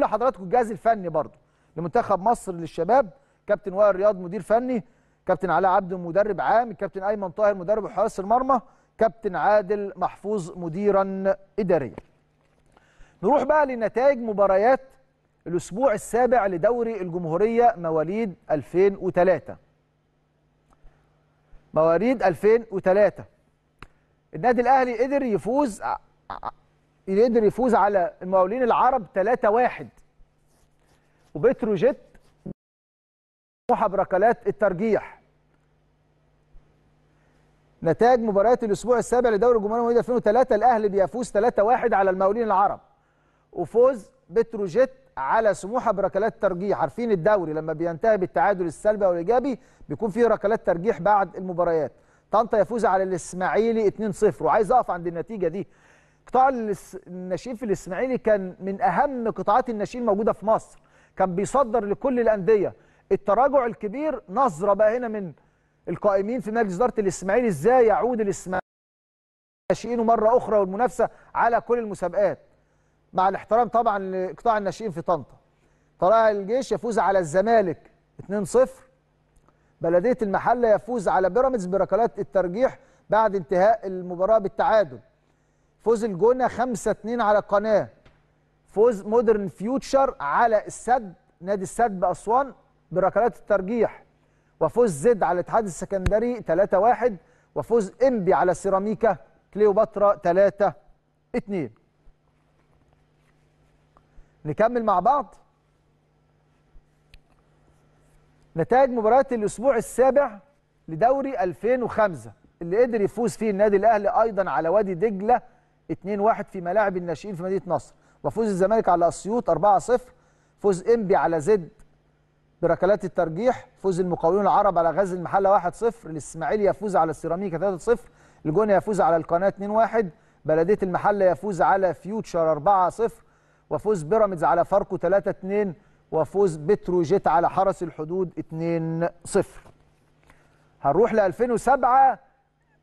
لحضراتكم الجهاز الفني برضو لمنتخب مصر للشباب كابتن وائل رياض مدير فني كابتن علاء عبد مدرب عام الكابتن ايمن طاهر مدرب حراس المرمى كابتن عادل محفوظ مديرا اداريا نروح بقى لنتائج مباريات الاسبوع السابع لدوري الجمهوريه مواليد 2003 مواليد 2003 النادي الاهلي قدر يفوز يقدر يفوز على المقاولين العرب 3-1 وبتروجيت سموحه بركلات الترجيح نتائج مباريات الاسبوع السابع لدوري الجمهوريه الموجوده 2003 الاهلي بيفوز 3-1 على المقاولين العرب وفوز بتروجيت على سموحه بركلات ترجيح عارفين الدوري لما بينتهي بالتعادل السلبي او الايجابي بيكون فيه ركلات ترجيح بعد المباريات طنطا يفوز على الاسماعيلي 2-0 وعايز اقف عند النتيجه دي قطاع الناشئين الاسماعيلي كان من اهم قطاعات الناشئين الموجوده في مصر كان بيصدر لكل الانديه التراجع الكبير نظره بقى هنا من القائمين في مجلس اداره الاسماعيلي ازاي يعود الاسماعيلي ناشئينه مره اخرى والمنافسه على كل المسابقات مع الاحترام طبعا لقطاع الناشئين في طنطا طلائع الجيش يفوز على الزمالك 2-0 بلديه المحله يفوز على بيراميدز بركلات الترجيح بعد انتهاء المباراه بالتعادل فوز الجونه 5 2 على القناه فوز مودرن فيوتشر على السد نادي السد باسوان بركلات الترجيح وفوز زد على الاتحاد السكندري 3 1 وفوز امبي على سيراميكا كليوباترا 3 2 نكمل مع بعض نتائج مباريات الاسبوع السابع لدوري 2005 اللي قدر يفوز فيه النادي الاهلي ايضا على وادي دجله 2-1 في ملاعب الناشئين في مدينه نصر وفوز الزمالك على اسيوط 4-0 فوز انبي على زد بركلات الترجيح فوز المقاولون العرب على غزل المحله 1-0 الاسماعيلي يفوز على السيراميكا 3-0 الجونه يفوز على القناه 2-1 بلديه المحله يفوز على فيوتشر 4-0 وفوز بيراميدز على فاركو 3-2 وفوز بتروجيت على حرس الحدود 2-0 هنروح ل 2007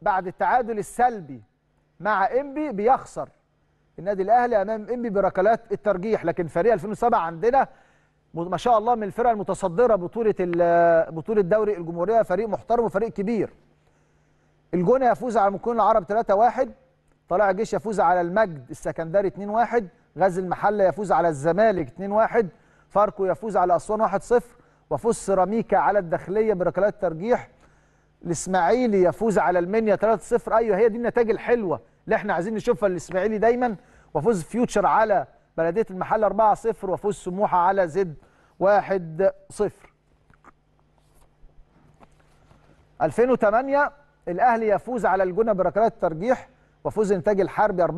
بعد التعادل السلبي مع انبي بيخسر النادي الاهلي امام انبي بركلات الترجيح لكن فريق 2007 عندنا ما شاء الله من الفرق المتصدره بطوله بطوله دوري الجمهوريه فريق محترم وفريق كبير الجونه يفوز على المكون العرب 3-1 طلائع الجيش يفوز على المجد السكندري 2-1 غازي المحله يفوز على الزمالك 2-1 فاركو يفوز على اسوان 1-0 وفوز سيراميكا على الداخليه بركلات ترجيح الاسماعيلي يفوز على المنيا 3-0 ايوه هي دي النتائج الحلوه اللي احنا عايزين نشوفها الاسماعيلي دايما وفوز فيوتشر على بلديه المحله 4-0 وفوز سموحه على زد 1-0 2008 الاهلي يفوز على الجونه بركلات الترجيح وفوز انتاج الحربي 4-1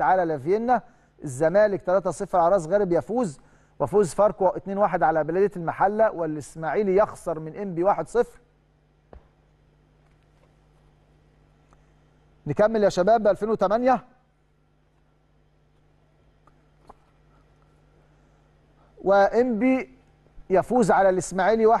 على لافينا الزمالك 3-0 على راس غارب يفوز وفوز فاركو 2-1 على بلديه المحله والاسماعيلي يخسر من انبي 1-0 نكمل يا شباب ب 2008 وانبي يفوز على الاسماعيلي 1-0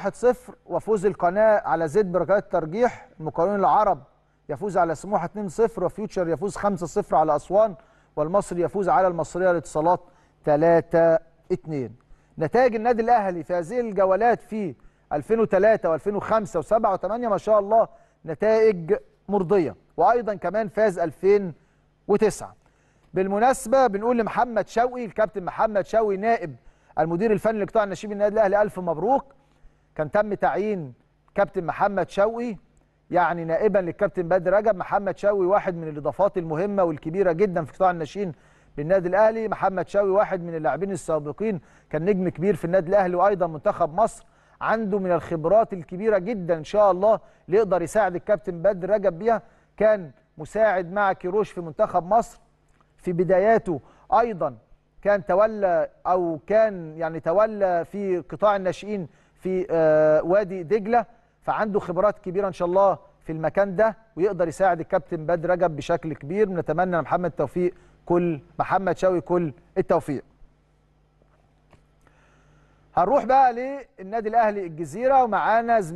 وفوز القناه على زد بركات الترجيح المقاولون العرب يفوز على سموحه 2-0 وفيوتشر يفوز 5-0 على اسوان والمصري يفوز على المصريه الاتصالات 3-2 نتائج النادي الاهلي في هذه الجولات في 2003 و2005 و7 و8 ما شاء الله نتائج مرضيه وايضا كمان فاز 2009 بالمناسبه بنقول لمحمد شوقي الكابتن محمد شوقي نائب المدير الفني لقطاع الناشئين النادي الاهلي الف مبروك كان تم تعيين كابتن محمد شوقي يعني نائبا للكابتن بدر رجب محمد شوقي واحد من الاضافات المهمه والكبيره جدا في قطاع الناشئين للنادي الاهلي محمد شوقي واحد من اللاعبين السابقين كان نجم كبير في النادي الاهلي وايضا منتخب مصر عنده من الخبرات الكبيره جدا ان شاء الله اللي يقدر يساعد الكابتن بدر رجب بيها كان مساعد مع كيروش في منتخب مصر في بداياته ايضا كان تولى او كان يعني تولى في قطاع الناشئين في آه، وادي دجله فعنده خبرات كبيره ان شاء الله في المكان ده ويقدر يساعد الكابتن بدر رجب بشكل كبير نتمنى محمد توفيق كل محمد شوقي كل التوفيق هنروح بقى للنادي الاهلي الجزيره ومعانا